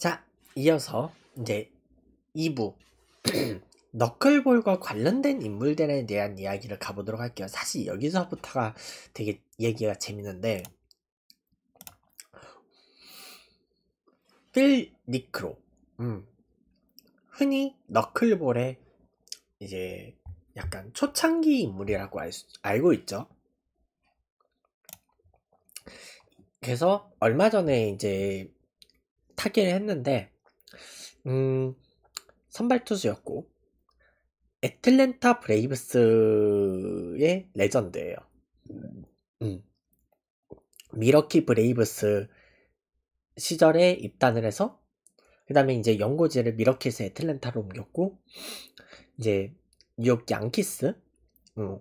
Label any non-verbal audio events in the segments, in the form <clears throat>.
자, 이어서 이제 2부 <clears throat> 너클볼과 관련된 인물들에 대한 이야기를 가보도록 할게요. 사실 여기서부터가 되게 얘기가 재밌는데 필 니크로 음. 흔히 너클볼의 이제 약간 초창기 인물이라고 알, 알고 있죠. 그래서 얼마 전에 이제 타기를 했는데 음, 선발 투수였고 애틀랜타 브레이브스의 레전드예요. 음. 미러키 브레이브스 시절에 입단을 해서 그 다음에 이제 연고지를 미러키에서 애틀랜타로 옮겼고 이제 뉴욕 양키스 음.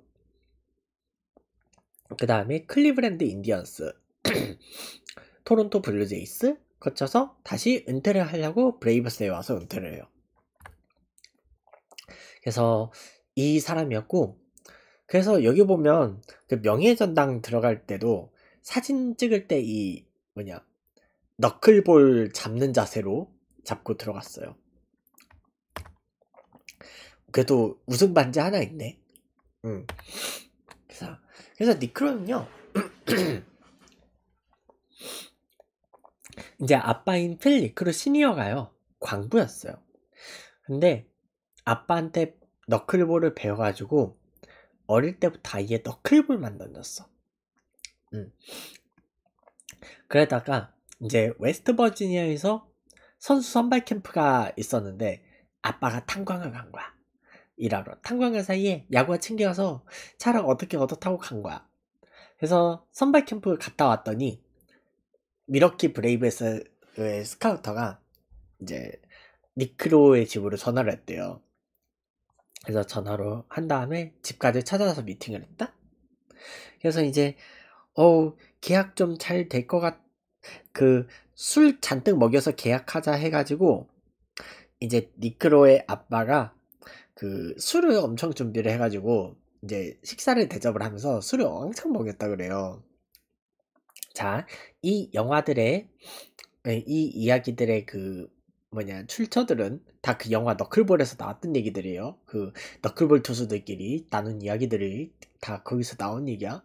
그 다음에 클리브랜드 인디언스 <clears throat> 토론토 블루제이스 거쳐서 다시 은퇴를 하려고 브레이브스에 와서 은퇴를 해요. 그래서 이 사람이었고 그래서 여기 보면 그 명예전당 들어갈 때도 사진 찍을 때 이 뭐냐 너클볼 잡는 자세로 잡고 들어갔어요. 그래도 우승 반지 하나 있네. 음. 그래서 그래서 니크론은요 <clears throat> 이제 아빠인 필립 그리고 시니어가요 광부였어요 근데 아빠한테 너클볼을 배워가지고 어릴 때부터 아예 너클볼만 던졌어 음. 그러다가 이제 웨스트 버지니아에서 선수 선발 캠프가 있었는데 아빠가 탄광을 간 거야 일하러 탄광을 사이에 야구가 챙겨가서 차랑 어떻게 얻어 타고 간 거야 그래서 선발 캠프 갔다 왔더니 미러키 브레이브스의 스카우터가 이제 니크로의 집으로 전화를 했대요. 그래서 전화로 한 다음에 집까지 찾아가서 미팅을 했다? 그래서 이제, 어 계약 좀 잘 될 것 같, 그, 술 잔뜩 먹여서 계약하자 해가지고, 이제 니크로의 아빠가 그 술을 엄청 준비를 해가지고, 이제 식사를 대접을 하면서 술을 엄청 먹였다 그래요. 자, 이 영화들의 예, 이 이야기들의 그 뭐냐 출처들은 다 그 영화 너클볼에서 나왔던 얘기들이에요. 그 너클볼 투수들끼리 나눈 이야기들이 다 거기서 나온 얘기야.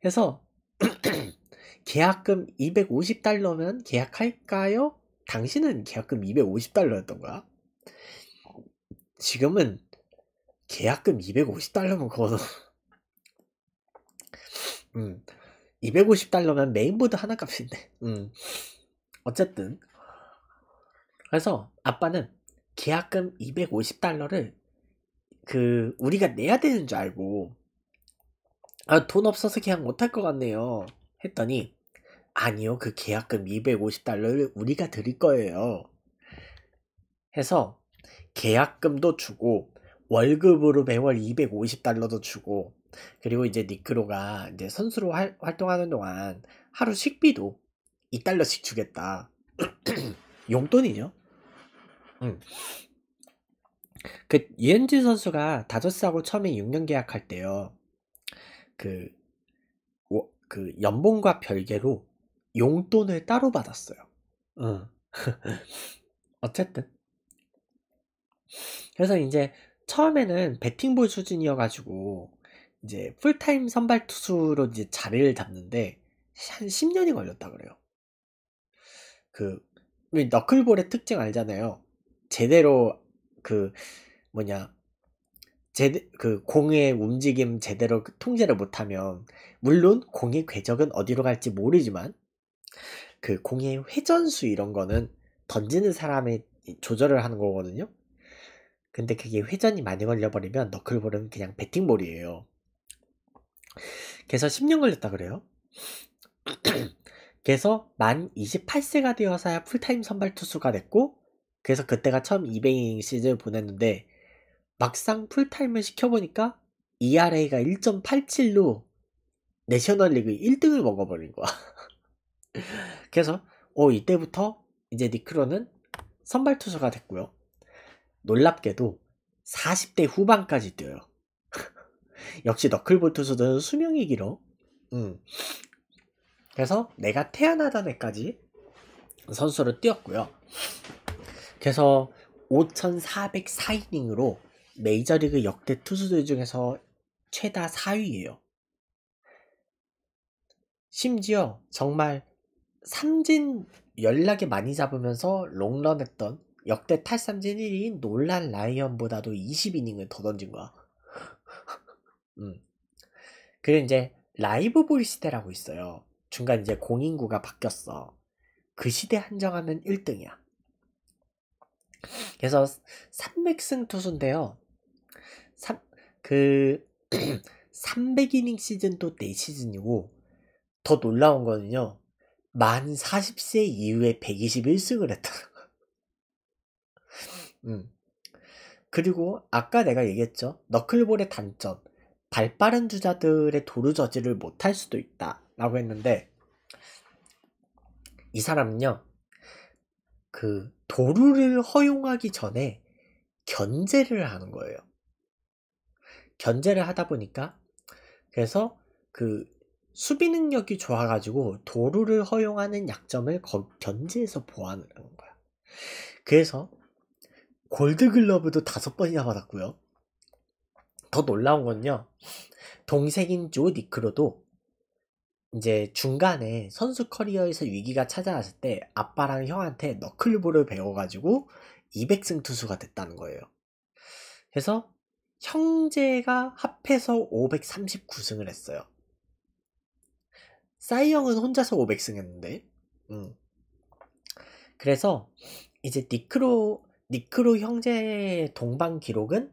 그래서 <clears throat> 계약금 250달러면 계약할까요? 당신은 계약금 250달러였던 거야. 지금은 계약금 250달러면 그거는 <laughs> 음 250달러면 메인보드 하나 값인데. 음. 어쨌든. 그래서 아빠는 계약금 250달러를 그 우리가 내야 되는 줄 알고 아, 돈 없어서 계약 못할 것 같네요. 했더니 아니요 그 계약금 250달러를 우리가 드릴 거예요. 해서 계약금도 주고 월급으로 매월 250달러도 주고 그리고 이제 니크로가 이제 선수로 활, 활동하는 동안 하루 식비도 2달러씩 주겠다. <clears throat> 용돈이죠. 응. 그 이현지 선수가 다저스하고 처음에 6년 계약할 때요. 그, 오, 그 연봉과 별개로 용돈을 따로 받았어요. 응. <laughs> 어쨌든. 그래서 이제 처음에는 배팅볼 수준이어가지고 이제 풀타임 선발 투수로 이제 자리를 잡는데 한 10년이 걸렸다 그래요. 그 너클볼의 특징 알잖아요. 제대로 그 뭐냐 제그 공의 움직임 제대로 통제를 못하면 물론 공의 궤적은 어디로 갈지 모르지만 그 공의 회전수 이런 거는 던지는 사람의 조절을 하는 거거든요. 근데 그게 회전이 많이 걸려버리면 너클볼은 그냥 배팅볼이에요. 그래서 10년 걸렸다 그래요. 그래서 <clears throat> 만 28세가 되어서야 풀타임 선발 투수가 됐고 그래서 그때가 처음 200이닝 시즌을 보냈는데 막상 풀타임을 시켜보니까 ERA가 1.87로 내셔널리그 1등을 먹어버린 거야. <laughs> 그래서 오 어, 이때부터 이제 니크로는 선발 투수가 됐고요. 놀랍게도 40대 후반까지 뛰어요. 역시 너클볼 투수들 수명이 길어. 음. 그래서 내가 태어나던 해까지 선수로 뛰었고요. 그래서 5,404이닝으로 메이저리그 역대 투수들 중에서 최다 4위예요. 심지어 정말 삼진 연락이 많이 잡으면서 롱런했던 역대 탈삼진 1위인 놀란 라이언보다도 20이닝을 더 던진 거야. 음. 그리고 이제 라이브 볼 시대라고 있어요. 중간 이제 공인구가 바뀌었어. 그 시대 한정하면 1등이야. 그래서 300승 투수인데요. 3, 그 300이닝 시즌도 4시즌이고 더 놀라운 거는요. 만 40세 이후에 121승을 했다. <laughs> 음. 그리고 아까 내가 얘기했죠. 너클볼의 단점. 발빠른 주자들의 도루 저지를 못할 수도 있다 라고 했는데 이 사람은요 그 도루를 허용하기 전에 견제를 하는 거예요 견제를 하다 보니까 그래서 그 수비 능력이 좋아가지고 도루를 허용하는 약점을 견제해서 보완을 하는 거야 그래서 골드글러브도 다섯 번이나 받았고요 더 놀라운 건요. 동생인 조 니크로도 이제 중간에 선수 커리어에서 위기가 찾아왔을 때 아빠랑 형한테 너클볼을 배워가지고 200승 투수가 됐다는 거예요. 그래서 형제가 합해서 539승을 했어요. 싸이형은 혼자서 500승 했는데, 음. 그래서 이제 니크로, 니크로 형제의 동반 기록은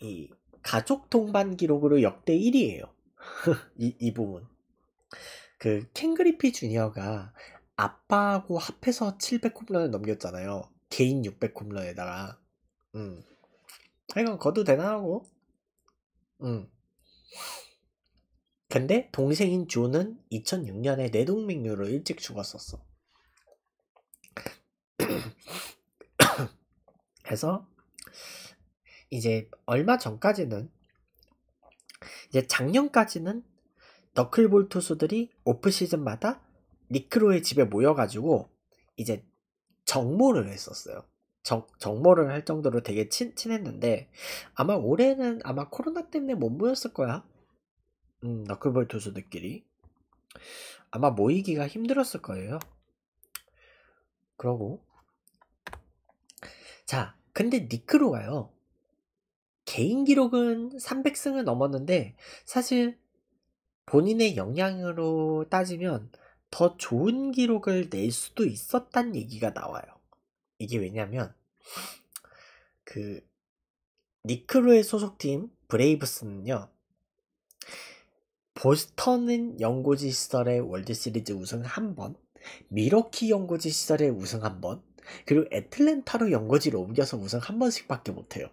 이 가족 동반 기록으로 역대 1위에요 <laughs> 이, 이 부분. 그 캥그리피 주니어가 아빠하고 합해서 700홈런을 넘겼잖아요. 개인 600홈런에다가. 음. 하여간 거두 대단하고. 음. 근데 동생인 존은 2006년에 뇌동맥류로 일찍 죽었었어. <clears throat> 그래서 이제 얼마 전까지는 이제 작년까지는 너클볼 투수들이 오프 시즌마다 니크로의 집에 모여가지고 이제 정모를 했었어요. 정, 정모를 할 정도로 되게 친, 친했는데 아마 올해는 아마 코로나 때문에 못 모였을 거야. 음, 너클볼 투수들끼리 아마 모이기가 힘들었을 거예요. 그러고 자, 근데 니크로가요. 개인 기록은 300승을 넘었는데 사실 본인의 역량으로 따지면 더 좋은 기록을 낼 수도 있었단 얘기가 나와요. 이게 왜냐면 그 니크로의 소속팀 브레이브스는요. 보스턴은 연고지 시절의 월드시리즈 우승 한 번, 미러키 연고지 시절의 우승 한 번, 그리고 애틀랜타로 연고지를 옮겨서 우승 한 번씩밖에 못해요.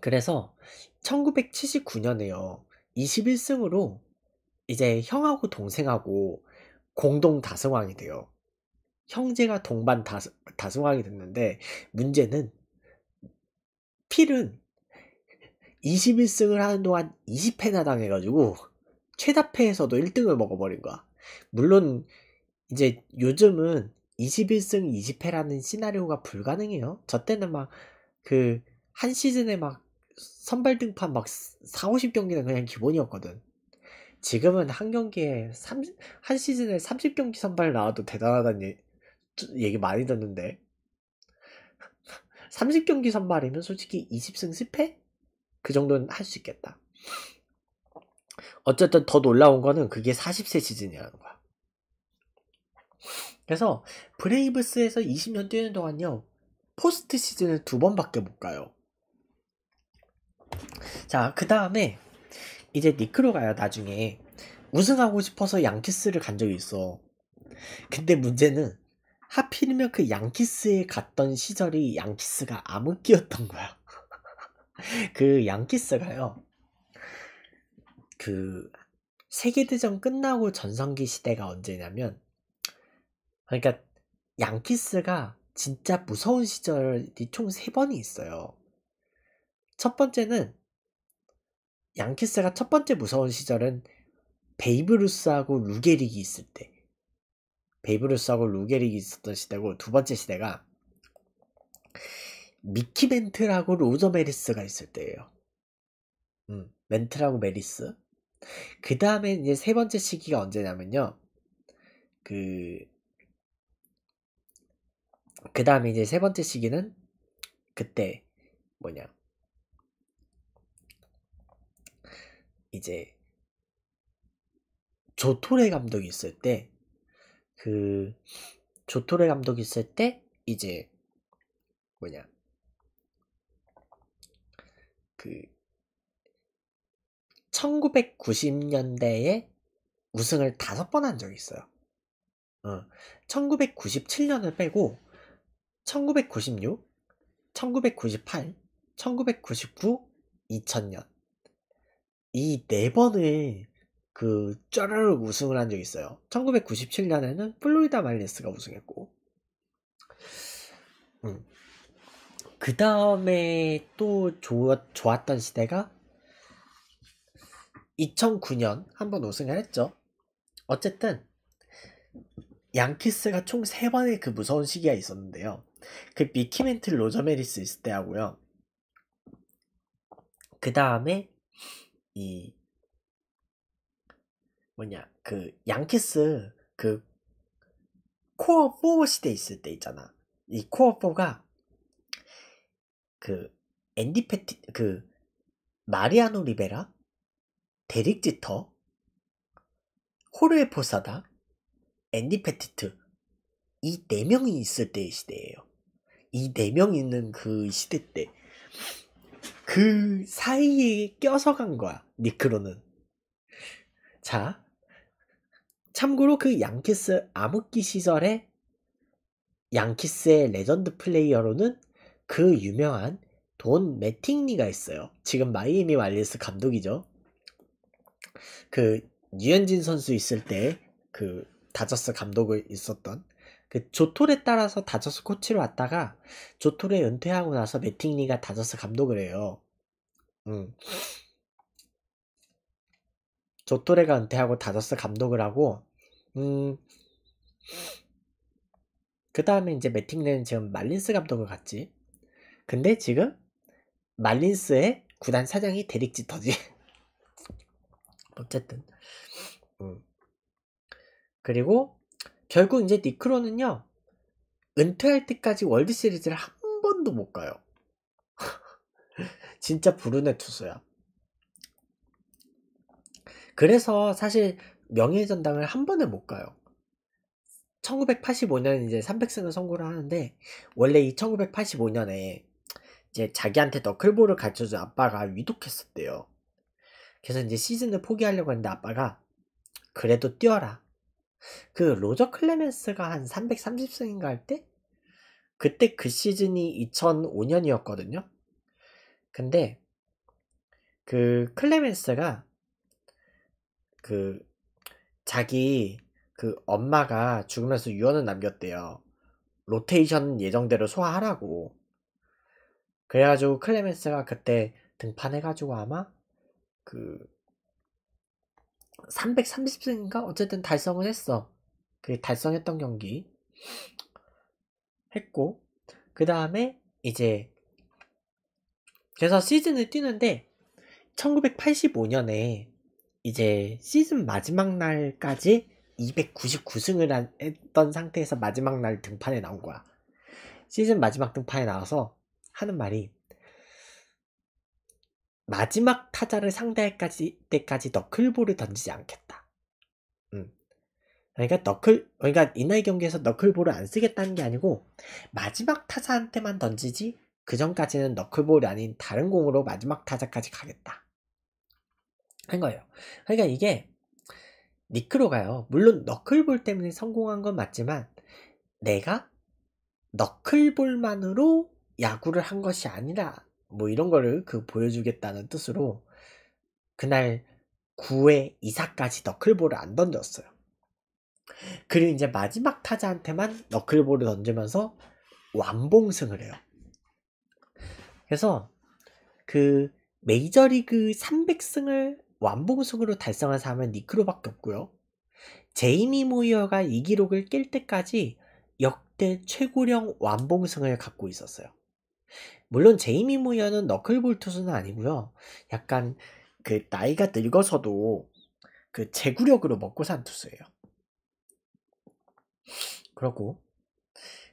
그래서 1979년에요. 21승으로 이제 형하고 동생하고 공동 다승왕이 돼요. 형제가 동반 다, 다승왕이 됐는데 문제는 필은 21승을 하는 동안 20패나 당해가지고 최다패에서도 1등을 먹어버린 거야. 물론 이제 요즘은 21승 20패라는 시나리오가 불가능해요. 저 때는 막 그한 시즌에 막 선발 등판 막 4, 50경기는 그냥 기본이었거든. 지금은 한 경기에 30, 한 시즌에 30경기 선발 나와도 대단하다는 얘, 얘기 많이 듣는데 30경기 <laughs> 선발이면 솔직히 20승 10패? 그 정도는 할 수 있겠다. 어쨌든 더 놀라운 거는 그게 40세 시즌이라는 거야. 그래서 브레이브스에서 20년 뛰는 동안요. 포스트 시즌을 두 번밖에 못 가요. 자, 그 다음에 이제 니크로 가요, 나중에. 우승하고 싶어서 양키스를 간 적이 있어. 근데 문제는 하필이면 그 양키스에 갔던 시절이 양키스가 암흑기였던 거야. <laughs> 그 양키스가요. 그 세계대전 끝나고 전성기 시대가 언제냐면 그러니까 양키스가 진짜 무서운 시절이 총 세번이 있어요. 첫 번째는 양키스가 첫 번째 무서운 시절은 베이브루스하고 루게릭이 있을 때 베이브루스하고 루게릭이 있었던 시대고 두 번째 시대가 미키 멘트라고 로저 메리스가 있을 때예요. 음, 멘트라고 메리스. 그 다음에 이제 세 번째 시기가 언제냐면요. 그그 다음에 이제 세 번째 시기는 그때 뭐냐 이제 조토레 감독이 있을 때 그 조토레 감독이 있을 때 이제 뭐냐 그 1990년대에 우승을 다섯 번 한 적이 있어요. 어, 1997년을 빼고 1996, 1998, 1999, 2000년 이 네 번을 그 쫘르륵 우승을 한 적이 있어요. 1997년에는 플로리다 마일리스가 우승했고 음. 그 다음에 또 좋았, 좋았던 시대가 2009년 한 번 우승을 했죠. 어쨌든 양키스가 총 세번의그 무서운 시기가 있었는데요. 그 미키멘틀 로저메리스 있을 때 하고요. 그 다음에 이 뭐냐 그 양키스 그 코어 4 시대 있을 때 있잖아. 이 코어 4가 그 앤디 패티 그 마리아노 리베라 데릭 지터 호르에 포사다 앤디 패티트 이 네 명이 있을 때의 시대예요. 이네명 있는 그 시대 때 그 사이에 껴서 간 거야 니크로는 자 참고로 그 양키스 암흑기 시절에 양키스의 레전드 플레이어로는 그 유명한 돈 매팅리가 있어요. 지금 마이애미 말리스 감독이죠. 그 유현진 선수 있을 때 그 다저스 감독을 있었던 그 조토에 따라서 다저스 코치로 왔다가 조토에 은퇴하고 나서 매팅리가 다저스 감독을 해요. 음. 조토레가 은퇴하고 다저스 감독을 하고 음. 그 다음에 이제 매팅리는 지금 말린스 감독을 갔지. 근데 지금 말린스의 구단 사장이 데릭 지터지. <laughs> 어쨌든. 음. 그리고 결국 이제 니크로는요 은퇴할 때까지 월드 시리즈를 한 번도 못 가요. <laughs> 진짜 불운의 투수야. 그래서 사실 명예의 전당을 한 번에 못 가요. 1985년 이제 300승을 선고를 하는데 원래 이 1985년에 이제 자기한테 너클볼을 가르쳐준 아빠가 위독했었대요. 그래서 이제 시즌을 포기하려고 했는데 아빠가 그래도 뛰어라. 그 로저 클레멘스가 한 330승인가 할 때? 그때 그 시즌이 2005년이었거든요. 근데 그 클레멘스가 그 자기 그 엄마가 죽으면서 유언을 남겼대요. 로테이션 예정대로 소화하라고. 그래가지고 클레멘스가 그때 등판해가지고 아마 그 330승인가? 어쨌든 달성을 했어. 그 달성했던 경기 했고 그 다음에 이제 그래서 시즌을 뛰는데 1985년에 이제 시즌 마지막 날까지 299승을 했던 상태에서 마지막 날 등판에 나온 거야. 시즌 마지막 등판에 나와서 하는 말이 마지막 타자를 상대할 때까지 너클볼을 던지지 않겠다. 음. 그러니까 너클 그러니까 이날 경기에서 너클볼을 안 쓰겠다는 게 아니고 마지막 타자한테만 던지지 그 전까지는 너클볼이 아닌 다른 공으로 마지막 타자까지 가겠다. 한 거예요. 그러니까 이게 니크로가요. 물론 너클볼 때문에 성공한 건 맞지만 내가 너클볼만으로 야구를 한 것이 아니라 뭐 이런 거를 그 보여주겠다는 뜻으로 그날 9회 2사까지 너클볼을 안 던졌어요. 그리고 이제 마지막 타자한테만 너클볼을 던지면서 완봉승을 해요. 그래서 그 메이저리그 300승을 완봉승으로 달성한 사람은 니크로밖에 없고요. 제이미 모이어가 이 기록을 깰 때까지 역대 최고령 완봉승을 갖고 있었어요. 물론 제이미 모이어는 너클볼 투수는 아니고요. 약간 그 나이가 늙어서도 그 재구력으로 먹고 산 투수예요. 그러고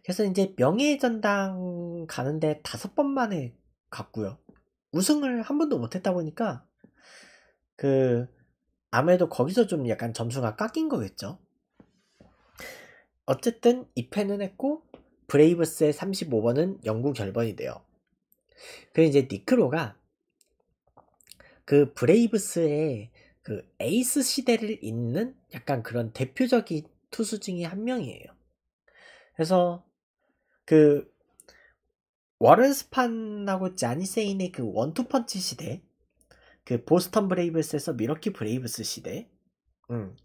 그래서 이제 명예의 전당 가는데 다섯 번 만에 갔고요. 우승을 한 번도 못했다 보니까 그 아무래도 거기서 좀 약간 점수가 깎인 거겠죠. 어쨌든 2패는 했고 브레이브스의 35번은 영구 결번이 돼요. 그리고 이제 니크로가 그 브레이브스의 그 에이스 시대를 잇는 약간 그런 대표적인 투수 중에 한 명이에요. 그래서 그 워런 스판하고 자니 세인의 그 원투펀치 시대, 그 보스턴 브레이브스에서 미러키 브레이브스 시대, 음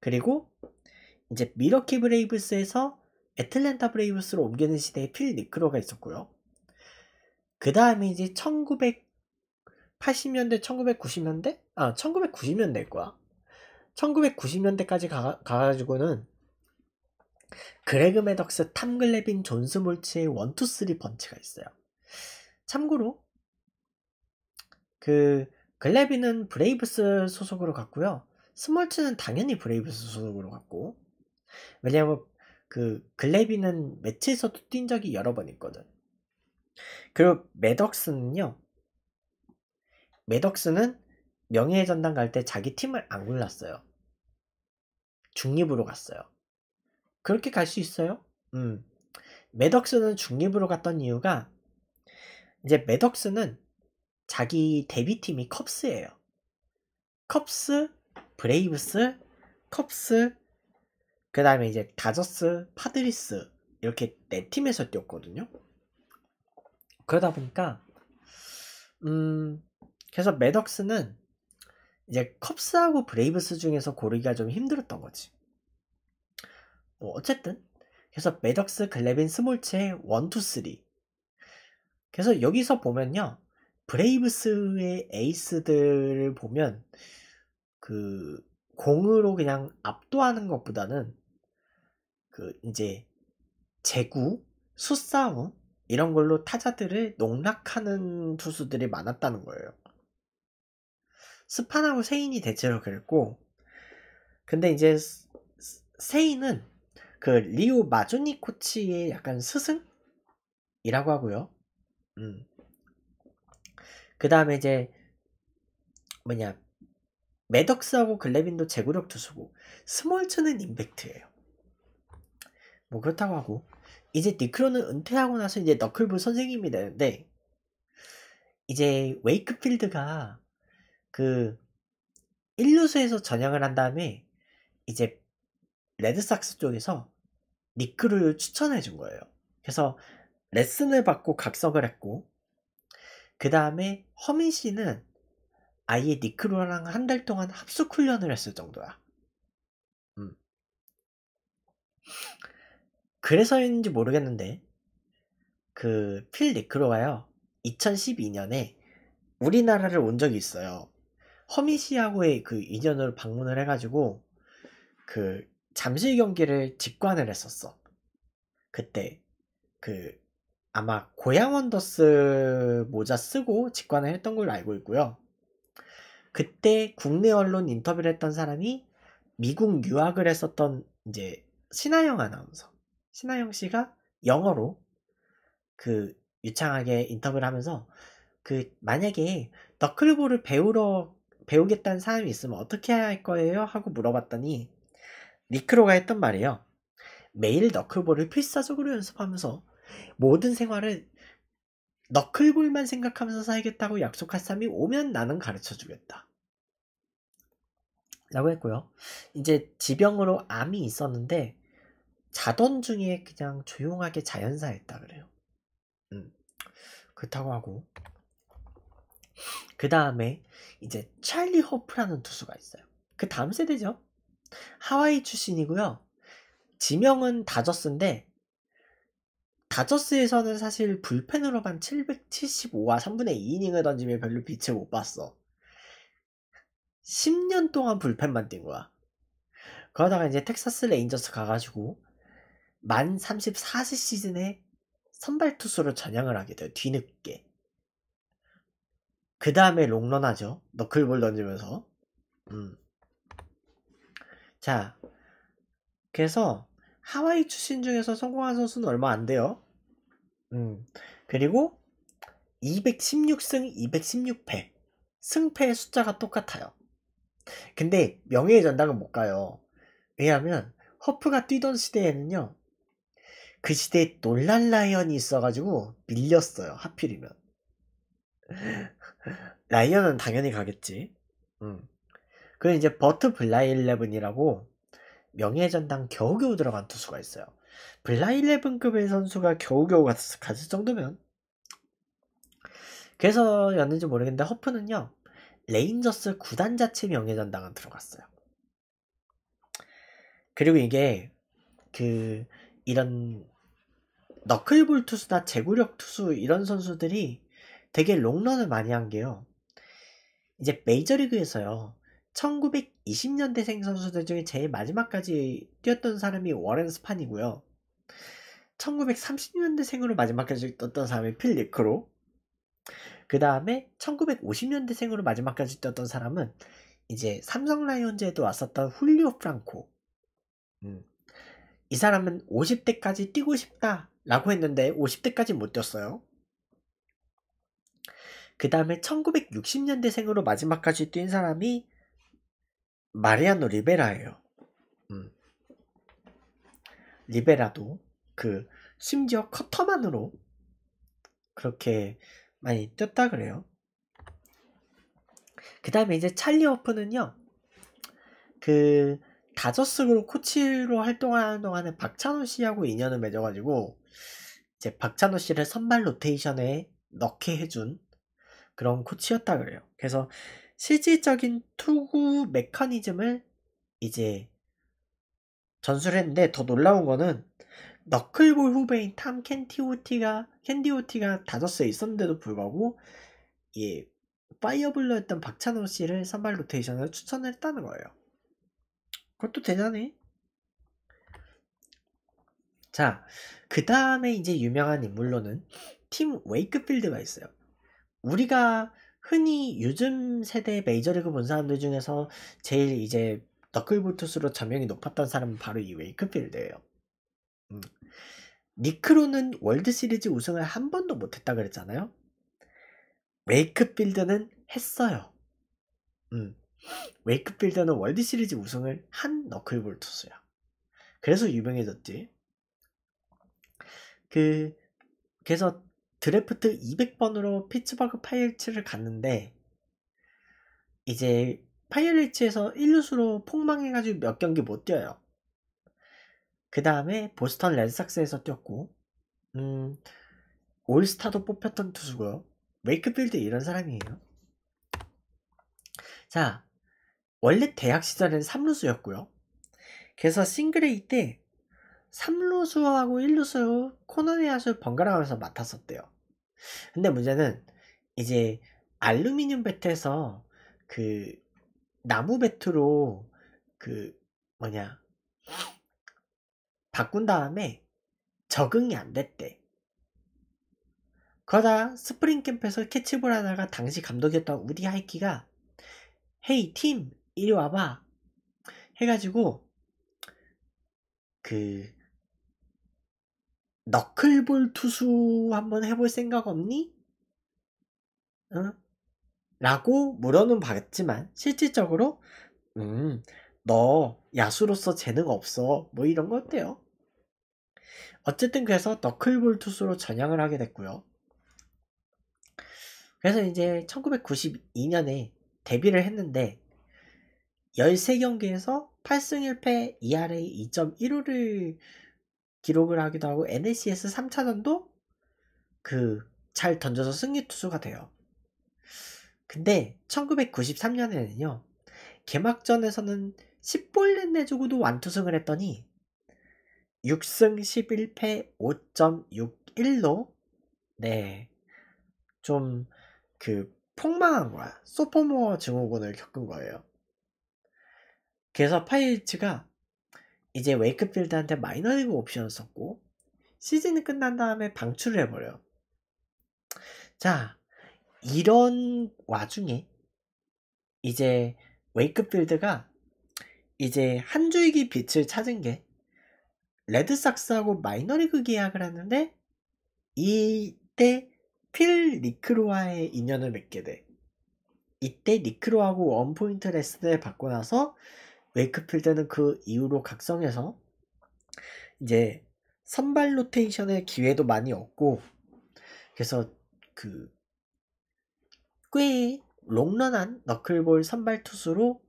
그리고 이제 미러키 브레이브스에서 애틀랜타 브레이브스로 옮기는 시대에 필 니크로가 있었고요. 그 다음에 이제 1980년대, 1990년대? 아, 1990년대일 거야. 1990년대까지 가, 가가지고는 그레그 메덕스, 탐 글레빈, 존스 몰츠의 원투3 번치가 있어요. 참고로 그 글레빈은 브레이브스 소속으로 갔고요. 스몰츠는 당연히 브레이브스 소속으로 갔고 왜냐하면 그 글레빈은 매치에서도 뛴 적이 여러 번 있거든. 그리고 매덕스는요. 매덕스는 명예의 전당 갈 때 자기 팀을 안 골랐어요. 중립으로 갔어요. 그렇게 갈 수 있어요? 음. 매덕스는 중립으로 갔던 이유가 이제 매덕스는 자기 데뷔팀이 컵스예요. 컵스, 브레이브스, 컵스, 그 다음에 이제 다저스, 파드리스 이렇게 네 팀에서 뛰었거든요. 그러다 보니까 음 그래서 매덕스는 이제 컵스하고 브레이브스 중에서 고르기가 좀 힘들었던 거지. 뭐 어쨌든 그래서 매덕스 글래빈 스몰츠의 1, 2, 3 그래서 여기서 보면요 브레이브스의 에이스들을 보면 그 공으로 그냥 압도하는 것보다는 그 이제 제구 수싸움, 이런 걸로 타자들을 농락하는 투수들이 많았다는 거예요. 스판하고 세인이 대체로 그랬고, 근데 이제 세인은 그 리우 마주니 코치의 약간 스승이라고 하고요. 음. 그 다음에 이제 뭐냐 매덕스하고 글래빈도 제구력 투수고 스몰츠는 임팩트예요. 뭐 그렇다고 하고 이제 니크로는 은퇴하고 나서 이제 너클볼 선생님이 되는데 이제 웨이크필드가 그 1루수에서 전향을 한 다음에 이제 레드삭스 쪽에서 니크를 추천해 준 거예요. 그래서 레슨을 받고 각석을 했고 그 다음에 허민 씨는 아예 니크로랑 한 달 동안 합숙 훈련을 했을 정도야. 음. 그래서인지 모르겠는데 그필 니크로가요 2012년에 우리나라를 온 적이 있어요. 허미 시하고의그 인연으로 방문을 해가지고 그 잠실 경기를 직관을 했었어. 그때 그 아마 고양 원더스 모자 쓰고 직관을 했던 걸로 알고 있고요. 그때 국내 언론 인터뷰를 했던 사람이 미국 유학을 했었던 이제 신하영 아나운서. 신하영 씨가 영어로 그 유창하게 인터뷰를 하면서 그 만약에 너클볼을 배우러 배우겠다는 사람이 있으면 어떻게 해야 할 거예요? 하고 물어봤더니 니크로가 했던 말이에요. 매일 너클볼을 필사적으로 연습하면서 모든 생활을 너클볼만 생각하면서 살겠다고 약속할 사람이 오면 나는 가르쳐 주겠다. 라고 했고요. 이제 지병으로 암이 있었는데 자던 중에 그냥 조용하게 자연사했다 그래요. 음. 그렇다고 하고 그 다음에 이제 찰리 허프라는 투수가 있어요. 그 다음 세대죠. 하와이 출신이고요. 지명은 다저스인데 다저스에서는 사실 불펜으로만 775와 3분의 2이닝을 던지며 별로 빛을 못 봤어. 10년 동안 불펜만 뛴 거야. 그러다가 이제 텍사스 레인저스 가가지고 만 34세 시즌에 선발 투수로 전향을 하게 돼요. 뒤늦게. 그 다음에 롱런하죠. 너클볼 던지면서. 음. 자, 그래서 하와이 출신 중에서 성공한 선수는 얼마 안 돼요. 음. 그리고 216승 216패. 승패의 숫자가 똑같아요. 근데 명예의 전당은 못 가요. 왜냐하면 허프가 뛰던 시대에는요. 그 시대에 놀랄 라이언이 있어가지고 밀렸어요. 하필이면. 라이언은 당연히 가겠지. 음. 그리고 이제 버트 블라일레븐이라고 명예전당 겨우겨우 들어간 투수가 있어요. 블라일레븐급의 선수가 겨우겨우 갔을 정도면 그래서였는지 모르겠는데 허프는요 레인저스 구단 자체 명예전당은 들어갔어요. 그리고 이게 그 이런 너클볼 투수나 제구력 투수 이런 선수들이 되게 롱런을 많이 한 게요. 이제 메이저리그에서요. 1920년대생 선수들 중에 제일 마지막까지 뛰었던 사람이 워렌 스판이고요. 1930년대생으로 마지막까지 뛰었던 사람이 필리 크로. 그 다음에 1950년대생으로 마지막까지 뛰었던 사람은 이제 삼성 라이온즈에도 왔었던 훌리오 프랑코. 음. 이 사람은 50대까지 뛰고 싶다 라고 했는데 50대까지 못 뛰었어요. 그 다음에 1960년대생으로 마지막까지 뛴 사람이 마리아노 리베라예요. 음. 리베라도 그 심지어 커터만으로 그렇게 많이 뛰었다 그래요. 그 다음에 이제 찰리 워프는요. 그 다저스 로 코치로 활동하는 동안에 박찬호 씨하고 인연을 맺어가지고 이제 박찬호 씨를 선발 로테이션에 넣게 해준 그런 코치였다 그래요. 그래서 실질적인 투구 메커니즘을 이제 전술 했는데 더 놀라운 거는 너클볼 후배인 탐캔티오티가 캔디오티가 다저스에 있었는데도 불구하고 예 파이어블러였던 박찬호 씨를 선발 로테이션을추천 했다는 거예요. 그것도 대단해. 자, 그 다음에 이제 유명한 인물로는 팀 웨이크필드가 있어요. 우리가 흔히 요즘 세대 메이저리그 본 사람들 중에서 제일 이제 너클볼투스로 전명이 높았던 사람은 바로 이 웨이크필드예요. 음. 니크로는 월드시리즈 우승을 한 번도 못했다 그랬잖아요. 웨이크필드는 했어요. 음. 웨이크필드는 월드시리즈 우승을 한너클볼투수야 그래서 유명해졌지. 그 그래서 드래프트 200번으로 피츠버그 파이어츠를 갔는데 이제 파이어츠에서 리 1루수로 폭망해가지고 몇 경기 못 뛰어요. 그 다음에 보스턴 렌삭스에서 뛰었고 음, 올스타도 뽑혔던 투수고요. 웨이크필드 이런 사람이에요. 자, 원래 대학 시절에는 3루수였고요. 그래서 싱글레이 때 3루수하고 1루수 코너의 야수 번갈아 가면서 맡았었대요. 근데 문제는 이제 알루미늄 배트에서 그 나무 배트로 그 뭐냐 바꾼 다음에 적응이 안 됐대. 그러다 스프링 캠프에서 캐치볼 하나가 당시 감독이었던 우디 하이키가 헤이 팀 이리 와봐 해가지고 그 너클볼 투수 한번 해볼 생각 없니? 응? 어? 라고 물어는 봤지만 실질적으로 음, 너 야수로서 재능 없어 뭐 이런 거 어때요? 어쨌든 그래서 너클볼 투수로 전향을 하게 됐고요. 그래서 이제 1992년에 데뷔를 했는데 13경기에서 8승 1패 ERA 2.15를 기록을 하기도 하고 NLCS 3차전도 그 잘 던져서 승리 투수가 돼요. 근데 1993년에는요. 개막전에서는 10볼넷 내주고도 완투승을 했더니 6승 11패 5.61로 네. 좀 그 폭망한 거야. 소포모어 증후군을 겪은 거예요. 그래서 파이리츠가 이제 웨이크필드한테 마이너리그 옵션을 썼고 시즌이 끝난 다음에 방출을 해버려요. 자, 이런 와중에 이제 웨이크필드가 이제 한 줄기 빛을 찾은 게 레드삭스하고 마이너리그 계약을 하는데 이때 필 니크로와의 인연을 맺게 돼. 이때 니크로하고 원포인트 레슨을 받고 나서 웨이크필드는 그 이후로 각성해서 이제 선발 로테이션의 기회도 많이 얻고 그래서 그 꽤 롱런한 너클볼 선발 투수로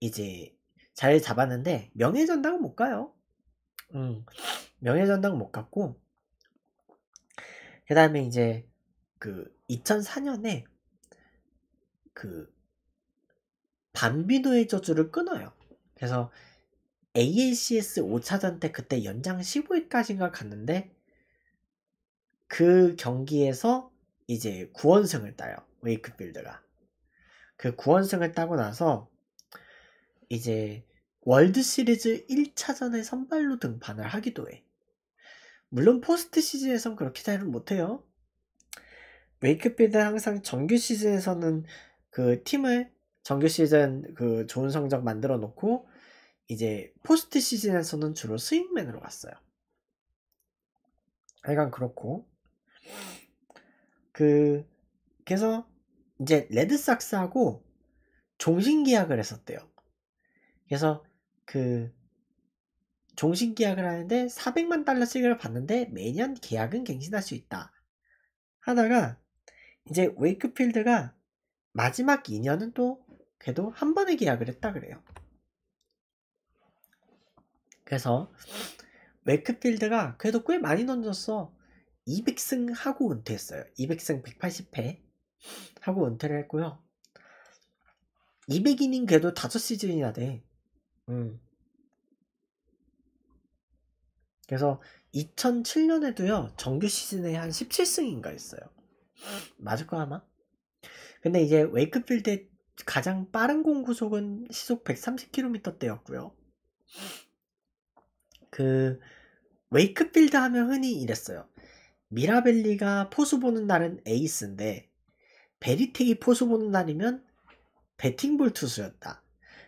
이제 잘 잡았는데 명예전당은 못 가요. 음, 명예전당 못 갔고 그다음에 이제 그 2004년에 그 반비노의 저주를 끊어요. 그래서 AACS 5차전 때 그때 연장 15위까지인가 갔는데 그 경기에서 이제 구원승을 따요. 웨이크필드가. 그구원승을 따고 나서 이제 월드 시리즈 1차전에 선발로 등판을 하기도 해. 물론 포스트 시즌에선 그렇게 잘은 못해요. 웨이크필드는 항상 정규 시즌에서는 그 팀을 정규 시즌 그 좋은 성적 만들어 놓고 이제 포스트 시즌에서는 주로 스윙맨으로 갔어요. 약간 그렇고 그 그래서 이제 레드삭스하고 종신 계약을 했었대요. 그래서 그 종신 계약을 하는데 400만 달러씩을 받는데 매년 계약은 갱신할 수 있다. 하다가 이제 웨이크필드가 마지막 2년은 또 그래도 한 번의 계약을 했다 그래요. 그래서 웨크필드가 그래도 꽤 많이 던졌어. 200승 하고 은퇴했어요. 200승 180패 하고 은퇴를 했고요. 200이닝 그래도 5시즌이나 돼. 음. 그래서 2007년에도요. 정규 시즌에 한 17승인가 했어요. 맞을 거 아마. 근데 이제 웨이크필드의 가장 빠른 공구속은 시속 130km 대였고요. 그 웨이크필드 하면 흔히 이랬어요. 미라벨리가 포수 보는 날은 에이스인데 베리텍이 포수 보는 날이면 배팅볼 투수였다.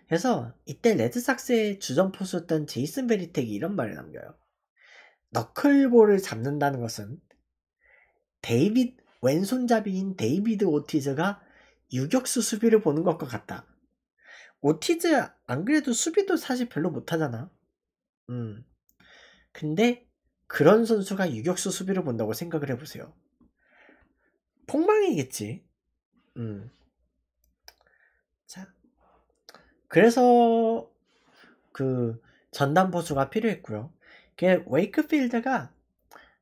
그래서 이때 레드삭스의 주전 포수였던 제이슨 베리텍이 이런 말을 남겨요. 너클볼을 잡는다는 것은 데이빗 왼손잡이인 데이비드 오티즈가 유격수 수비를 보는 것과 같다. 오티즈 안 그래도 수비도 사실 별로 못하잖아. 음. 근데 그런 선수가 유격수 수비를 본다고 생각을 해보세요. 폭망이겠지. 음. 자. 그래서 그 전담 보수가 필요했고요. 그 웨이크필드가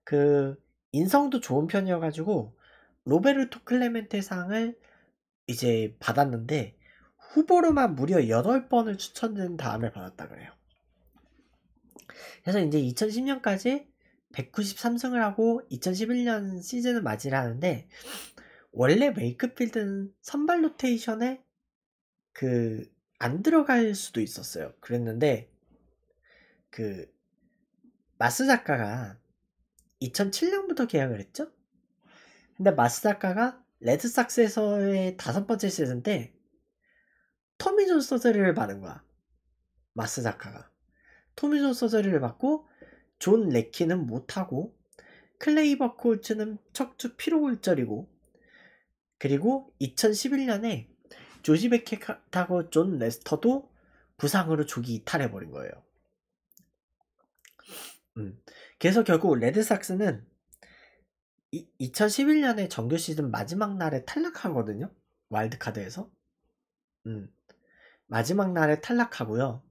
그 인성도 좋은 편이어가지고 로베르토 클레멘테상을 이제 받았는데 후보로만 무려 8번을 추천된 다음에 받았다 그래요. 그래서 이제 2010년까지 193승을 하고 2011년 시즌을 맞이를 하는데 원래 메이크필드는 선발 로테이션에 그 안 들어갈 수도 있었어요. 그랬는데 그 마스 작가가 2007년부터 계약을 했죠. 근데 마스 작가가 레드삭스에서의 다섯 번째 시즌 때터미존 서저리를 받은 거야. 마스 작가가. 토미존 서저리를 받고 존 레키는 못하고 클레이버 콜츠는 척추 피로골절이고 그리고 2011년에 조지 베켓하고 존 레스터도 부상으로 조기 이탈해버린 거예요. 음. 그래서 결국 레드삭스는 이, 2011년에 정규 시즌 마지막 날에 탈락하거든요. 와일드카드에서. 음. 마지막 날에 탈락하고요.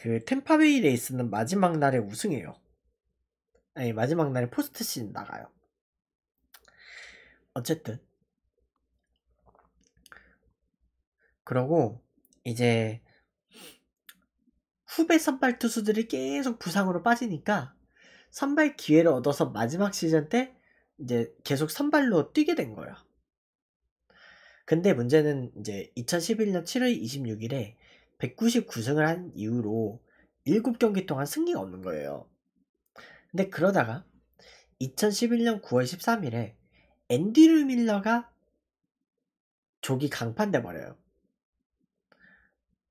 그 템파베이 레이스는 마지막 날에 우승해요. 아니 마지막 날에 포스트 시즌 나가요. 어쨌든 그러고 이제 후배 선발 투수들이 계속 부상으로 빠지니까 선발 기회를 얻어서 마지막 시즌 때 이제 계속 선발로 뛰게 된 거예요. 근데 문제는 이제 2011년 7월 26일에 199승을 한 이후로 7경기 동안 승리가 없는 거예요. 근데 그러다가 2011년 9월 13일에 앤디루 밀러가 조기 강판돼 버려요.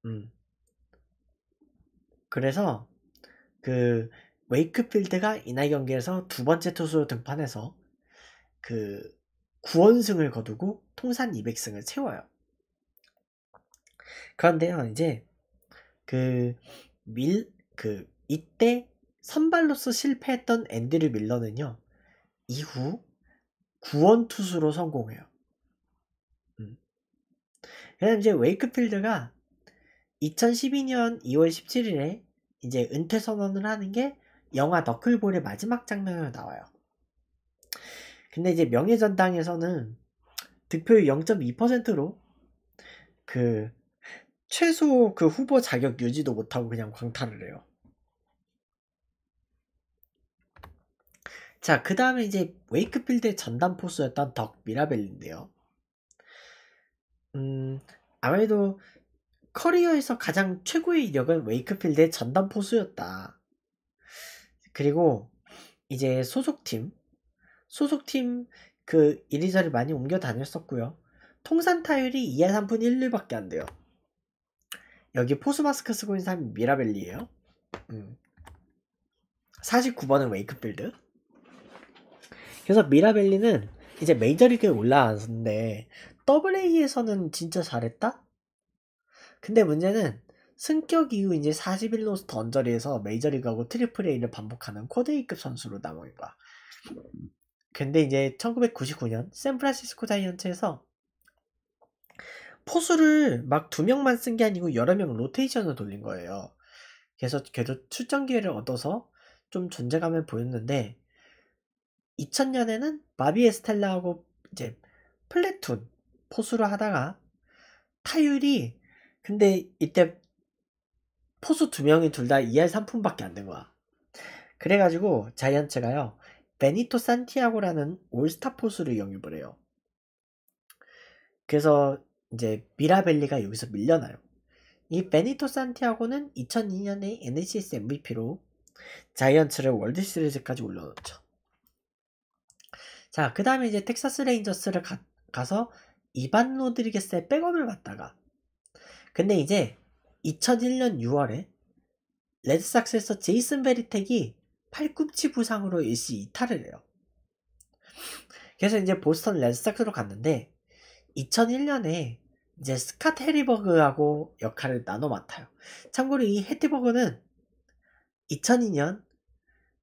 음. 그래서 그 웨이크필드가 이날 경기에서 두 번째 투수로 등판해서 그 9원승을 거두고 통산 200승을 채워요. 그런데요, 이제 그 밀, 그 이때 선발로서 실패했던 앤드류 밀러는요, 이후 구원 투수로 성공해요. 음. 그다음 이제 웨이크필드가 2012년 2월 17일에 이제 은퇴 선언을 하는 게 영화 너클볼의 마지막 장면으로 나와요. 근데 이제 명예전당에서는 득표율 0.2%로 그 최소 그 후보 자격 유지도 못하고 그냥 광탈을 해요. 자, 그 다음에 이제 웨이크필드의 전담 포수였던 덕 미라벨인데요. 음, 아무래도 커리어에서 가장 최고의 이력은 웨이크필드의 전담 포수였다. 그리고 이제 소속팀, 소속팀 그 이리저리 많이 옮겨 다녔었고요. 통산 타율이 2할 3푼 1루밖에안 돼요. 여기 포스 마스크 쓰고 있는 사람이 미라벨리예요. 음. 49번은 웨이크필드. 그래서 미라벨리는 이제 메이저리그에 올라왔는데 AA에서는 진짜 잘했다? 근데 문제는 승격 이후 이제 41로스 던저리에서 메이저리그하고 트리플 A를 반복하는 코데이급 선수로 남은 거야. 근데 이제 1999년 샌프란시스코 자이언츠에서 포수를 막 두 명만 쓴 게 아니고 여러 명 로테이션을 돌린 거예요. 그래서 걔도 출전 기회를 얻어서 좀 존재감을 보였는데 2000년에는 마비 에스텔라하고 이제 플래툰 포수를 하다가 타율이 근데 이때 포수 두 명이 둘 다 2할 3푼밖에 안 된 거야. 그래가지고 자이언츠가요 베니토 산티아고라는 올스타 포수를 영입을 해요. 그래서 이제 미라벨리가 여기서 밀려나요. 이 베니토 산티아고는 2002년에 NCS MVP로 자이언츠를 월드시리즈까지 올려놓죠. 자, 그 다음에 이제 텍사스 레인저스를 가, 서 이반 로드리게스의 백업을 받다가 근데 이제 2001년 6월에 레드삭스에서 제이슨 베리텍이 팔꿈치 부상으로 일시 이탈을 해요. 그래서 이제 보스턴 레드삭스로 갔는데 2001년에 이제 스캇 해리버그하고 역할을 나눠 맡아요. 참고로 이 해티버그는 2002년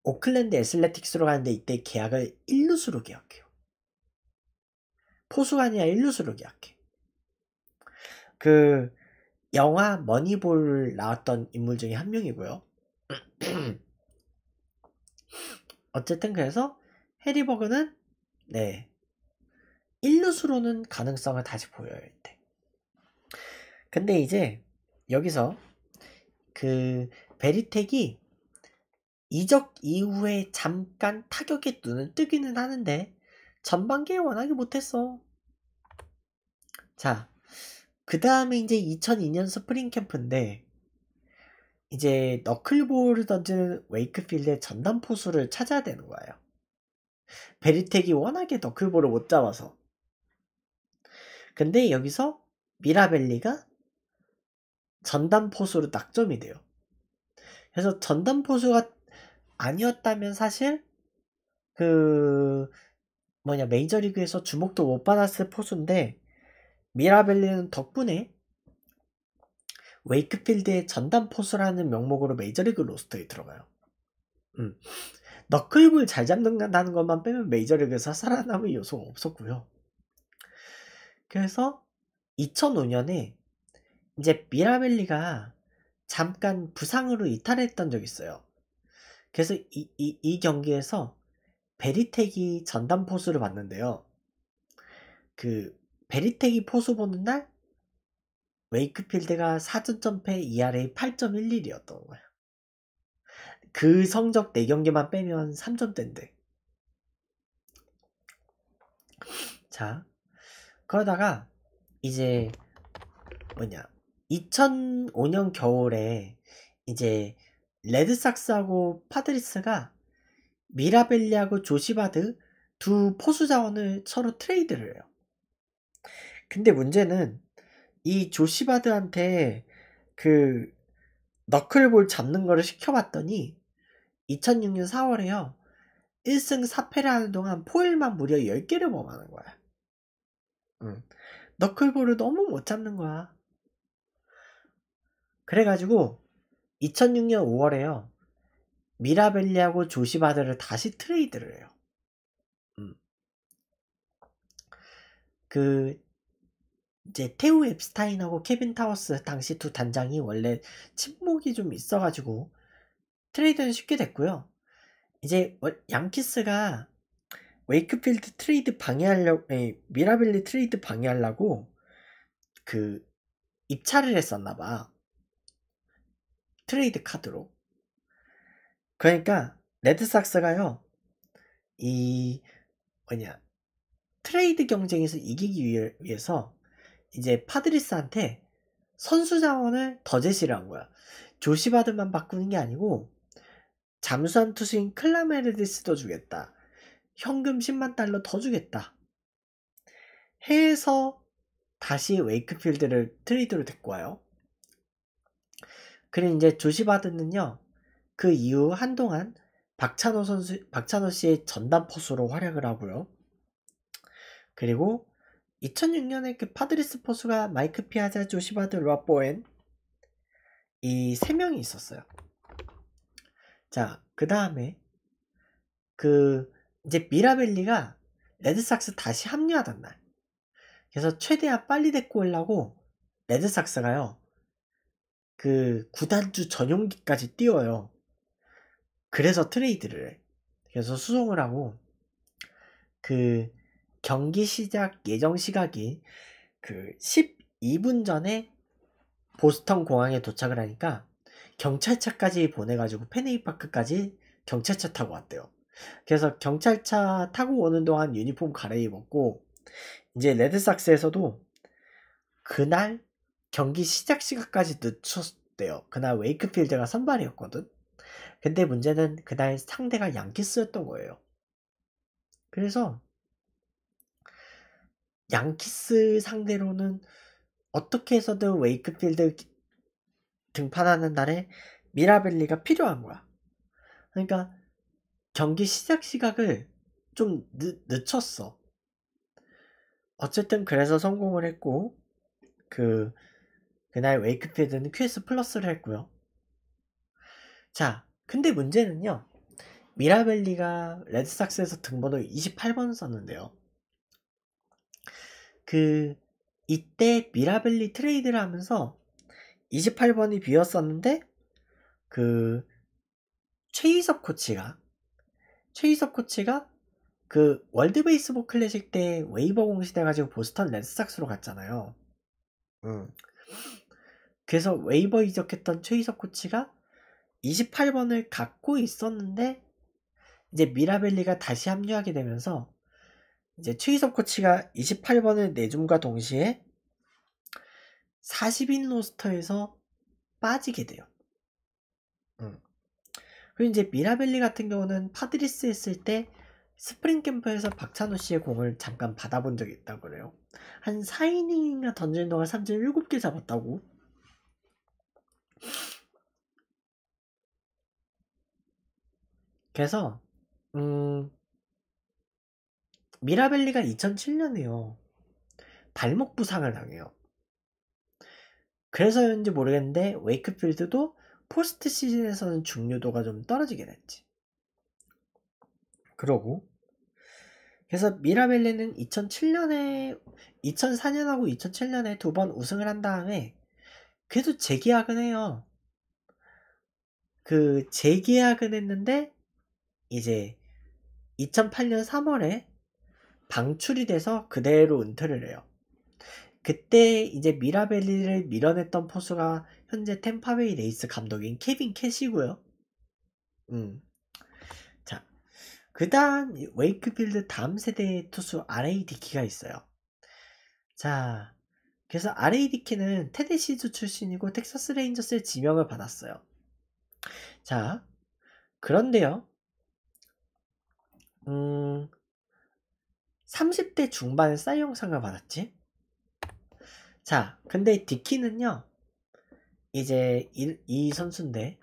오클랜드 애슬레틱스로 가는데 이때 계약을 1루수로 계약해요. 포수가 아니라 1루수로 계약해. 그 영화 머니볼 나왔던 인물 중에 한 명이고요. <clears throat> 어쨌든 그래서 해리버그는 네 1루수로는 가능성을 다시 보여요 이때 근데 이제 여기서 그 베리텍이 이적 이후에 잠깐 타격의 눈을 뜨기는 하는데 전반기에 워낙에 못했어 자 그 다음에 이제 2002년 스프링 캠프인데 이제 너클볼을 던지는 웨이크필드의 전담 포수를 찾아야 되는 거예요 베리텍이 워낙에 너클볼을 못 잡아서 근데 여기서 미라벨리가 전담포수로 낙점이 돼요. 그래서 전담포수가 아니었다면 사실 그 뭐냐 메이저리그에서 주목도 못 받았을 포수인데 미라벨리는 덕분에 웨이크필드의 전담 포수라는 명목으로 메이저리그 로스터에 들어가요. 음. 너클볼 잘 잡는다는 것만 빼면 메이저리그에서 살아남을 요소가 없었고요. 그래서 2005년에 이제 미라벨리가 잠깐 부상으로 이탈했던 적이 있어요. 그래서 이, 이, 이 경기에서 베리텍이 전담 포수를 봤는데요. 그 베리텍이 포수 보는 날 웨이크필드가 4전점패 ERA 8.11이었던 거예요그 성적 4경기만 빼면 3점대인데. 자, 그러다가 이제 뭐냐 2005년 겨울에 이제 레드삭스하고 파드리스가 미라벨리하고 조시바드 두 포수 자원을 서로 트레이드를 해요. 근데 문제는 이 조시바드한테 그 너클볼 잡는 거를 시켜봤더니 2006년 4월에요. 1승 4패를 하는 동안 포일만 무려 10개를 범하는 거야. 응. 너클볼을 너무 못 잡는 거야. 그래가지고 2006년 5월에요. 미라벨리하고 조시바드를 다시 트레이드를 해요. 그 이제 테우 앱스타인하고 케빈 타워스 당시 두 단장이 원래 침묵이 좀 있어가지고 트레이드는 쉽게 됐고요. 이제 양키스가 웨이크필드 트레이드 방해하려고 아 예, 미라벨리 트레이드 방해하려고 그 입찰을 했었나 봐 트레이드 카드로 그러니까 레드삭스가요 이 뭐냐 트레이드 경쟁에서 이기기 위해서 이제 파드리스한테 선수 자원을 더 제시를 한 거야 조시바드만 바꾸는 게 아니고 잠수한 투수인 클라메르디스도 주겠다 현금 10만 달러 더 주겠다. 해서 다시 웨이크필드를 트레이드로 데리고 와요. 그리고 이제 조시바드는요. 그 이후 한동안 박찬호 선수, 박찬호 씨의 전담 포수로 활약을 하고요. 그리고 2006년에 그 파드리스 포수가 마이크 피아자, 조시바드, 루아보엔 이 세 명이 있었어요. 자, 그 다음에 그 이제 미라벨리가 레드삭스 다시 합류하던 날. 그래서 최대한 빨리 데리고 오려고 레드삭스가요. 그 구단주 전용기까지 뛰어요. 그래서 트레이드를 해. 그래서 수송을 하고 그 경기 시작 예정 시각이 그 12분 전에 보스턴 공항에 도착을 하니까 경찰차까지 보내가지고 페네이파크까지 경찰차 타고 왔대요. 그래서 경찰차 타고 오는 동안 유니폼 갈아입었고 이제 레드삭스에서도 그날 경기 시작 시간까지 늦췄대요. 그날 웨이크필드가 선발이었거든. 근데 문제는 그날 상대가 양키스였던 거예요. 그래서 양키스 상대로는 어떻게 해서든 웨이크필드 등판하는 날에 미라벨리가 필요한 거야. 그러니까 경기 시작 시각을 좀 늦, 늦췄어. 어쨌든 그래서 성공을 했고 그 그날 웨이크필드는 QS 플러스를 했고요. 자, 근데 문제는요. 미라벨리가 레드삭스에서 등번호 28번 썼는데요. 그 이때 미라벨리 트레이드를 하면서 28번이 비었었는데 그최희석 코치가 최희석 코치가 그 월드 베이스볼 클래식 때 웨이버 공시돼가지고 보스턴 레드삭스로 갔잖아요. 음. 그래서 웨이버 이적했던 최희석 코치가 28번을 갖고 있었는데 이제 미라벨리가 다시 합류하게 되면서 이제 최희석 코치가 28번을 내줌과 동시에 40인 로스터에서 빠지게 돼요. 그리고 이제 미라벨리 같은 경우는 파드리스 했을 때 스프링 캠프에서 박찬호 씨의 공을 잠깐 받아본 적이 있다고 그래요. 한 4이닝인가 던지 동안 3점 7개 잡았다고. 그래서 음 미라벨리가 2007년에요. 발목 부상을 당해요. 그래서였는지 모르겠는데 웨이크필드도 포스트 시즌에서는 중요도가 좀 떨어지게 됐지. 그러고 그래서 미라벨레는 2007년에 2004년하고 2007년에 두 번 우승을 한 다음에 그래도 재계약은 해요. 그 재계약은 했는데 이제 2008년 3월에 방출이 돼서 그대로 은퇴를 해요. 그때 이제 미라벨리를 밀어냈던 포수가 현재 템파베이 레이스 감독인 케빈 캐시고요. 음. 자, 그 다음 웨이크필드 다음 세대 의 투수 RAD키가 있어요. 자, 그래서 RAD키는 테네시즈 출신이고 텍사스 레인저스의 지명을 받았어요. 자, 그런데요. 음, 30대 중반 사이영상을 받았지? 자, 근데 디키는요. 이제 이, 이 선수인데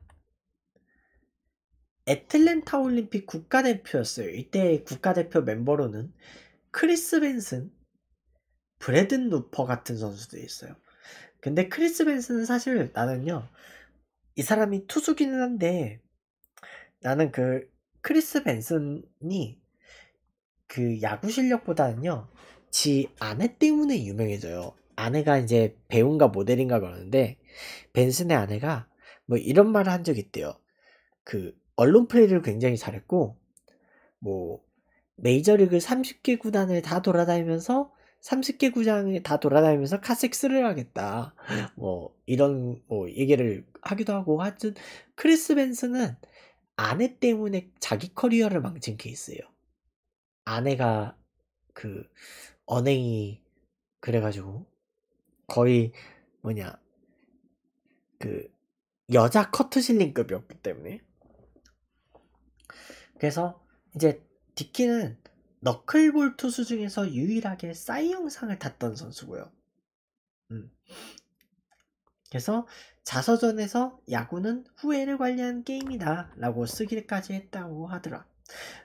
애틀랜타 올림픽 국가대표였어요. 이때 국가대표 멤버로는 크리스 벤슨, 브래든 루퍼 같은 선수들이 있어요. 근데 크리스 벤슨은 사실 나는요, 이 사람이 투수기는 한데, 나는 그 크리스 벤슨이 그 야구 실력보다는요, 지 아내 때문에 유명해져요. 아내가 이제 배우인가 모델인가 그러는데, 벤슨의 아내가 뭐 이런 말을 한 적이 있대요. 그 언론 플레이를 굉장히 잘했고 뭐 메이저리그 30개 구단을 다 돌아다니면서 30개 구장을 다 돌아다니면서 카섹스를 하겠다. 뭐 이런 뭐 얘기를 하기도 하고 하여튼 크리스 벤슨은 아내 때문에 자기 커리어를 망친 케이스예요. 아내가 그 언행이 그래가지고 거의 뭐냐 그 여자 커트신링급이었기 때문에 그래서 이제 디키는 너클볼 투수 중에서 유일하게 싸이 영상을 탔던 선수고요. 음. 그래서 자서전에서 야구는 후회를 관리한 게임이다 라고 쓰기까지 했다고 하더라.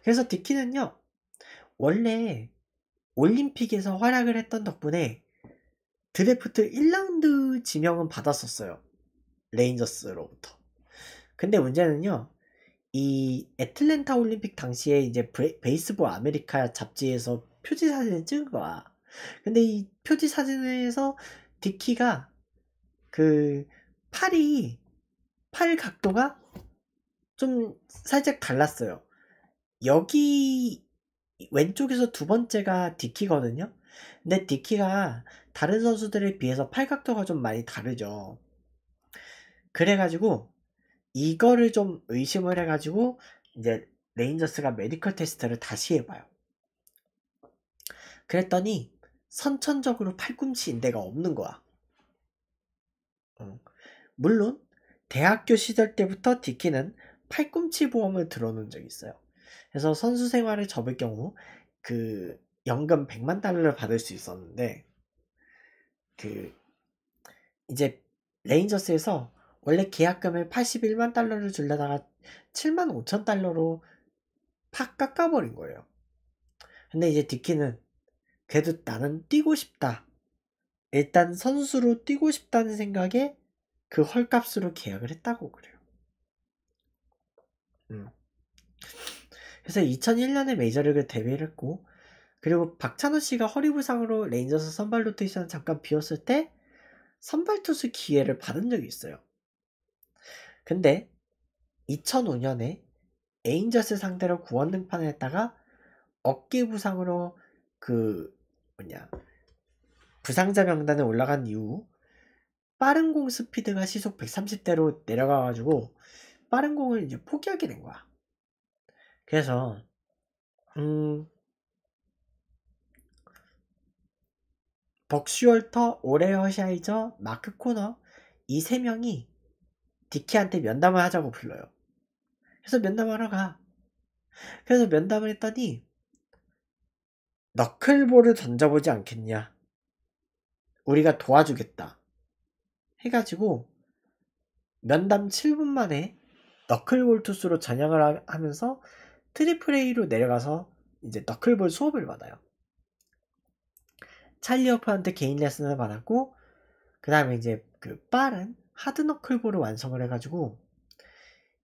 그래서 디키는요, 원래 올림픽에서 활약을 했던 덕분에 드래프트 1라운드 지명은 받았었어요. 레인저스로부터. 근데 문제는요. 이 애틀랜타 올림픽 당시에 이제 베이스볼 아메리카 잡지에서 표지 사진을 찍은 거야. 근데 이 표지 사진에서 디키가 그 팔이 팔 각도가 좀 살짝 달랐어요. 여기 왼쪽에서 두 번째가 디키거든요. 근데 디키가 다른 선수들에 비해서 팔 각도가 좀 많이 다르죠. 그래가지고 이거를 좀 의심을 해가지고 이제 레인저스가 메디컬 테스트를 다시 해봐요. 그랬더니 선천적으로 팔꿈치 인대가 없는 거야. 어. 물론 대학교 시절 때부터 디키는 팔꿈치 보험을 들어놓은 적이 있어요. 그래서 선수 생활을 접을 경우 그 연금 100만 달러를 받을 수 있었는데 그 이제 레인저스에서 원래 계약금을 81만 달러를 줄려다가 7만 5천 달러로 팍 깎아버린 거예요. 근데 이제 디키는 그래도 나는 뛰고 싶다. 일단 선수로 뛰고 싶다는 생각에 그 헐값으로 계약을 했다고 그래요. 음. 그래서 2001년에 메이저리그 데뷔를 했고 그리고 박찬호 씨가 허리 부상으로 레인저스 선발 로테이션 잠깐 비웠을 때 선발 투수 기회를 받은 적이 있어요. 근데 2005년에 에인저스 상대로 구원 등판을 했다가 어깨 부상으로 그 뭐냐 부상자 명단에 올라간 이후 빠른 공 스피드가 시속 130대로 내려가가지고 빠른 공을 이제 포기하게 된 거야. 그래서 음 벅슈얼터, 오레어 샤이저, 마크 코너 이 세 명이 디키한테 면담을 하자고 불러요. 그래서 면담하러 가. 그래서 면담을 했더니 너클볼을 던져보지 않겠냐. 우리가 도와주겠다. 해가지고 면담 7분 만에 너클볼 투수로 전향을 하면서 트리플 A로 내려가서 이제 너클볼 수업을 받아요. 찰리 어프한테 개인 레슨을 받았고 그 다음에 이제 그 빠른 하드너클볼을 완성을 해가지고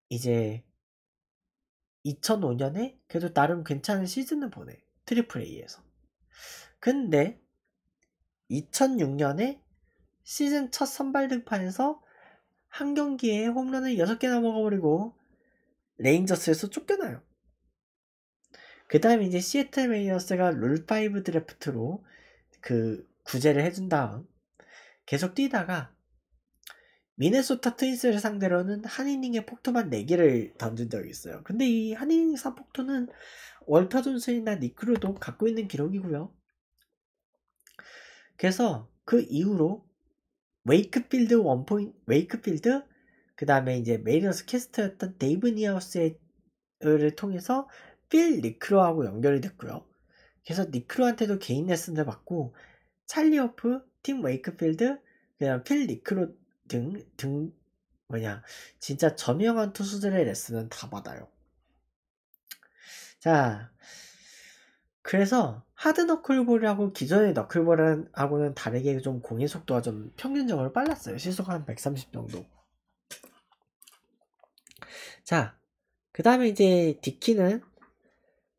이제 2005년에 그래도 나름 괜찮은 시즌을 보내 트리플 A에서 근데 2006년에 시즌 첫 선발 등판에서 한 경기에 홈런을 6개나 먹어버리고 레인저스에서 쫓겨나요 그 다음에 이제 시애틀 메이어스가 롤5 드래프트로 그 구제를 해준 다음 계속 뛰다가 미네소타 트윈스를 상대로는 한이닝의 폭투만 4개를 던진 적이 있어요. 근데 이한 이닝 3폭투는 월터 존슨이나 니크루도 갖고 있는 기록이고요. 그래서 그 이후로 웨이크필드 원포인 웨이크필드 그 다음에 이제 메이너스 캐스터였던 데이브 니하우스를 통해서 필 니크로하고 연결이 됐고요. 그래서 니크로한테도 개인 레슨을 받고 찰리 오프팀 웨이크필드, 그냥 필 니크로 등, 등, 뭐냐. 진짜 저명한 투수들의 레슨은 다 받아요. 자, 그래서 하드너클볼이라고 기존의 너클볼하고는 다르게 좀 공의 속도가 좀 평균적으로 빨랐어요. 시속 한 130 정도. 자, 그 다음에 이제 디키는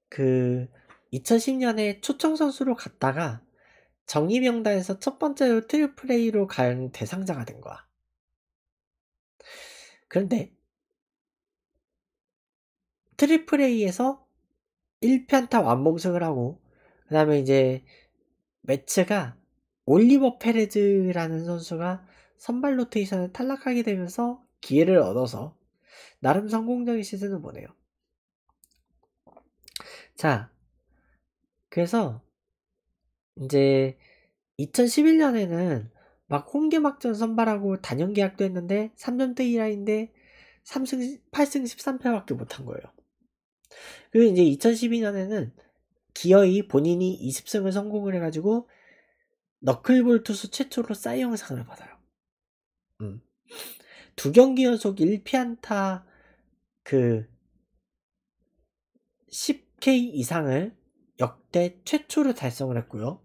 그 2010년에 초청 선수로 갔다가 정의명단에서 첫 번째로 트리플레이로 간 대상자가 된 거야. 그런데 트리플 A에서 1편타 완봉승을 하고 그 다음에 이제 매츠가 올리버 페레즈라는 선수가 선발 로테이션을 탈락하게 되면서 기회를 얻어서 나름 성공적인 시즌을 보내요. 자, 그래서 이제 2011년에는 막 홍계막전 선발하고 단연 계약도 했는데 3점대 1라인데 3승 8승 13패밖에 못한 거예요. 그리고 이제 2012년에는 기어이 본인이 20승을 성공을 해가지고 너클볼 투수 최초로 사이영상을 받아요. 음. 두 경기 연속 1피안타 그 10K 이상을 역대 최초로 달성을 했고요.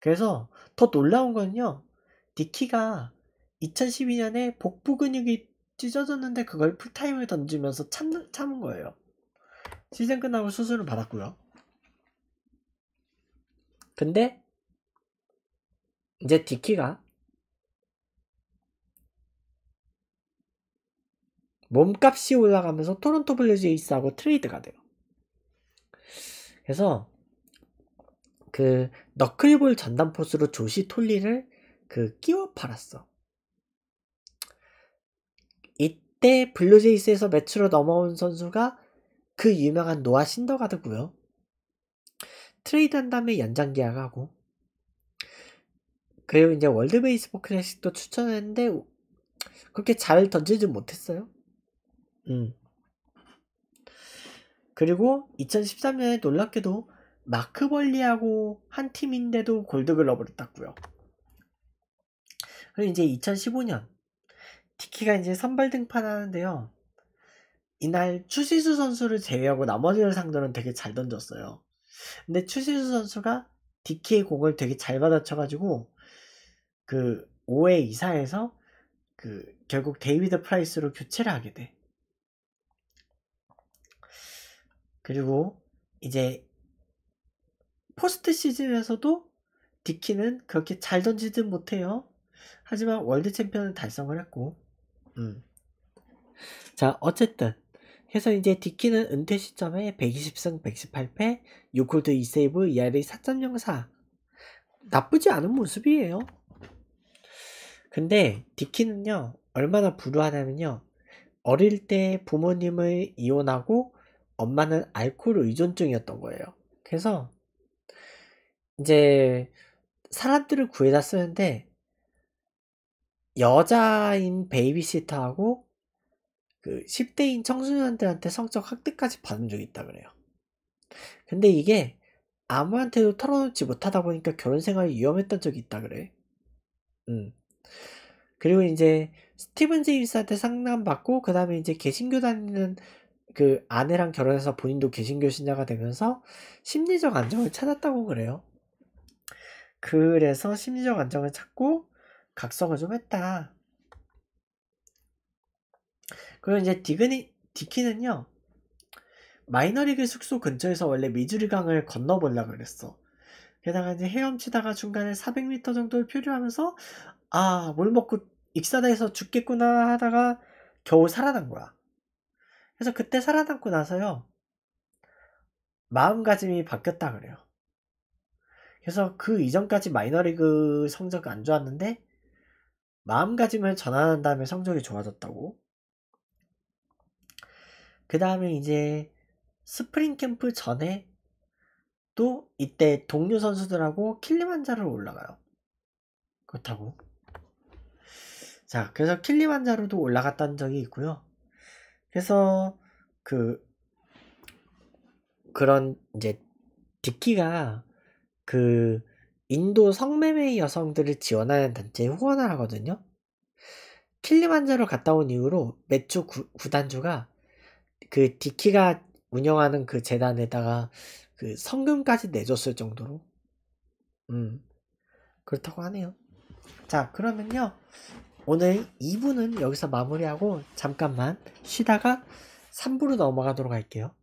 그래서 더 놀라운 건요. 니키가 2012년에 복부 근육이 찢어졌는데 그걸 풀타임을 던지면서 참, 참은 거예요. 시즌 끝나고 수술을 받았고요. 근데 이제 디키가 몸값이 올라가면서 토론토 블루제이스하고 트레이드가 돼요. 그래서 그 너클볼 전담 포스로 조시 톨린을 그 끼워 팔았어. 이때 블루제이스에서 매치로 넘어온 선수가 그 유명한 노아 신더가드고요. 트레이드한 다음에 연장 계약하고 그리고 이제 월드 베이스볼 클래식도 추천했는데 그렇게 잘 던지지 못했어요. 음. 그리고 2013년에 놀랍게도 마크벌리하고 한 팀인데도 골드글러브를 땄고요. 그리고 이제 2015년 티키가 이제 선발 등판하는데요. 이날 추시수 선수를 제외하고 나머지를 상대로는 되게 잘 던졌어요. 근데 추시수 선수가 디키의 공을 되게 잘 받아쳐가지고 그 5회 이사에서그 결국 데이비드 프라이스로 교체를 하게 돼. 그리고 이제 포스트 시즌에서도 디키는 그렇게 잘 던지진 못해요. 하지만 월드 챔피언을 달성을 했고, 음. 자, 어쨌든. 해서 이제 디키는 은퇴 시점에 120승 118패, 6홀드 2세이브, ERA 4.04. 나쁘지 않은 모습이에요. 근데 디키는요, 얼마나 불우하냐면요. 어릴 때 부모님을 이혼하고 엄마는 알코올 의존증이었던 거예요. 그래서 이제 사람들을 구해다 쓰는데 여자인 베이비시터하고 그 10대인 청소년들한테 성적 학대까지 받은 적이 있다 그래요. 근데 이게 아무한테도 털어놓지 못하다 보니까 결혼 생활이 위험했던 적이 있다 그래. 음. 그리고 이제 스티븐 제임스한테 상담받고 그 다음에 이제 개신교 다니는 그 아내랑 결혼해서 본인도 개신교 신자가 되면서 심리적 안정을 찾았다고 그래요. 그래서 심리적 안정을 찾고 각성을 좀 했다. 그리고 이제 디그니, 디키는요, 마이너리그 숙소 근처에서 원래 미주리강을 건너보려고 그랬어. 게다가 이제 헤엄치다가 중간에 400m 정도를 표류하면서, 아, 뭘 먹고 익사다해서 죽겠구나 하다가 겨우 살아난 거야. 그래서 그때 살아남고 나서요, 마음가짐이 바뀌었다 그래요. 그래서 그 이전까지 마이너리그 성적 이안 좋았는데 마음가짐을 전환한 다음에 성적이 좋아졌다고. 그 다음에 이제 스프링 캠프 전에 또 이때 동료 선수들하고 킬리만자로 올라가요. 그렇다고. 자, 그래서 킬리만자로도 올라갔다는 적이 있고요. 그래서 그 그런 이제 디키가 그 인도 성매매 여성들을 지원하는 단체에 후원을 하거든요. 킬리만자로 갔다 온 이후로 매주 구, 구단주가 그 디키가 운영하는 그 재단에다가 그 성금까지 내줬을 정도로 음 그렇다고 하네요. 자 그러면요 오늘 2부는 여기서 마무리하고 잠깐만 쉬다가 3부로 넘어가도록 할게요.